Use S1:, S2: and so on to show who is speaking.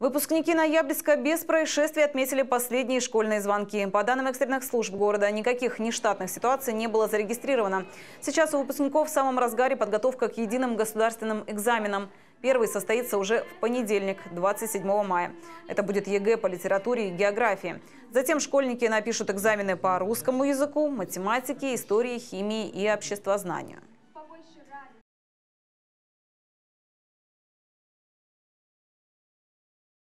S1: Выпускники Ноябрьска без происшествий отметили последние школьные звонки. По данным экстренных служб города, никаких нештатных ситуаций не было зарегистрировано. Сейчас у выпускников в самом разгаре подготовка к единым государственным экзаменам. Первый состоится уже в понедельник, 27 мая. Это будет ЕГЭ по литературе и географии. Затем школьники напишут экзамены по русскому языку, математике, истории, химии и обществознанию.